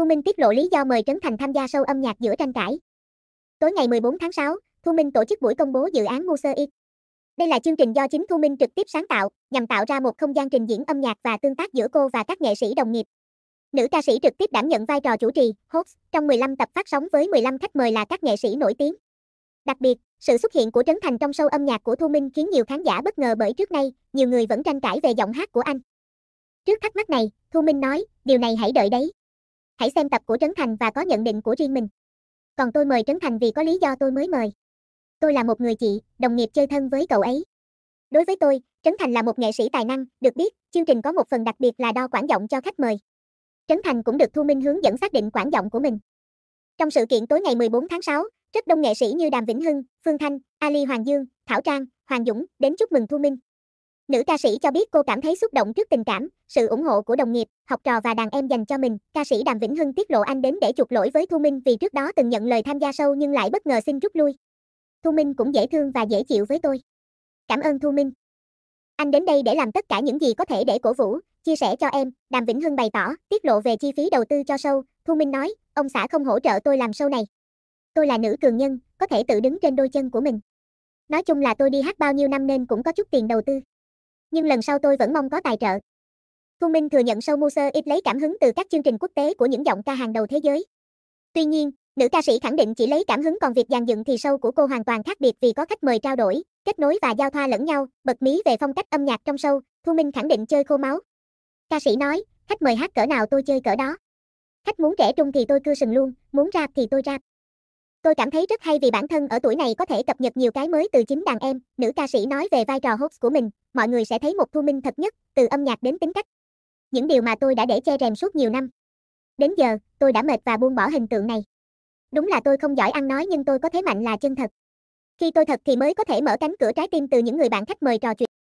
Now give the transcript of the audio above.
Thu Minh tiết lộ lý do mời Trấn Thành tham gia sâu âm nhạc giữa tranh cãi. Tối ngày 14 tháng 6, Thu Minh tổ chức buổi công bố dự án Mosaic. Đây là chương trình do chính Thu Minh trực tiếp sáng tạo, nhằm tạo ra một không gian trình diễn âm nhạc và tương tác giữa cô và các nghệ sĩ đồng nghiệp. Nữ ca sĩ trực tiếp đảm nhận vai trò chủ trì, host, trong 15 tập phát sóng với 15 khách mời là các nghệ sĩ nổi tiếng. Đặc biệt, sự xuất hiện của Trấn Thành trong sâu âm nhạc của Thu Minh khiến nhiều khán giả bất ngờ bởi trước nay, nhiều người vẫn tranh cãi về giọng hát của anh. Trước thắc mắc này, Thu Minh nói, điều này hãy đợi đấy hãy xem tập của Trấn Thành và có nhận định của riêng mình. Còn tôi mời Trấn Thành vì có lý do tôi mới mời. Tôi là một người chị, đồng nghiệp chơi thân với cậu ấy. Đối với tôi, Trấn Thành là một nghệ sĩ tài năng, được biết, chương trình có một phần đặc biệt là đo quảng giọng cho khách mời. Trấn Thành cũng được Thu Minh hướng dẫn xác định quảng giọng của mình. Trong sự kiện tối ngày 14 tháng 6, rất đông nghệ sĩ như Đàm Vĩnh Hưng, Phương Thanh, Ali Hoàng Dương, Thảo Trang, Hoàng Dũng đến chúc mừng Thu Minh. Nữ ca sĩ cho biết cô cảm thấy xúc động trước tình cảm, sự ủng hộ của đồng nghiệp, học trò và đàn em dành cho mình. Ca sĩ Đàm Vĩnh Hưng tiết lộ anh đến để chuộc lỗi với Thu Minh vì trước đó từng nhận lời tham gia sâu nhưng lại bất ngờ xin rút lui. Thu Minh cũng dễ thương và dễ chịu với tôi. Cảm ơn Thu Minh. Anh đến đây để làm tất cả những gì có thể để cổ vũ, chia sẻ cho em, Đàm Vĩnh Hưng bày tỏ, tiết lộ về chi phí đầu tư cho sâu. Thu Minh nói, ông xã không hỗ trợ tôi làm sâu này. Tôi là nữ cường nhân, có thể tự đứng trên đôi chân của mình. Nói chung là tôi đi hát bao nhiêu năm nên cũng có chút tiền đầu tư nhưng lần sau tôi vẫn mong có tài trợ. Thu Minh thừa nhận sâu Muser ít lấy cảm hứng từ các chương trình quốc tế của những giọng ca hàng đầu thế giới. Tuy nhiên, nữ ca sĩ khẳng định chỉ lấy cảm hứng còn việc dàn dựng thì sâu của cô hoàn toàn khác biệt vì có khách mời trao đổi, kết nối và giao thoa lẫn nhau, bật mí về phong cách âm nhạc trong sâu, Thu Minh khẳng định chơi khô máu. Ca sĩ nói, khách mời hát cỡ nào tôi chơi cỡ đó. Khách muốn trẻ trung thì tôi cưa sừng luôn, muốn rap thì tôi rap. Tôi cảm thấy rất hay vì bản thân ở tuổi này có thể cập nhật nhiều cái mới từ chính đàn em, nữ ca sĩ nói về vai trò host của mình, mọi người sẽ thấy một thu minh thật nhất, từ âm nhạc đến tính cách. Những điều mà tôi đã để che rèm suốt nhiều năm. Đến giờ, tôi đã mệt và buông bỏ hình tượng này. Đúng là tôi không giỏi ăn nói nhưng tôi có thế mạnh là chân thật. Khi tôi thật thì mới có thể mở cánh cửa trái tim từ những người bạn khách mời trò chuyện.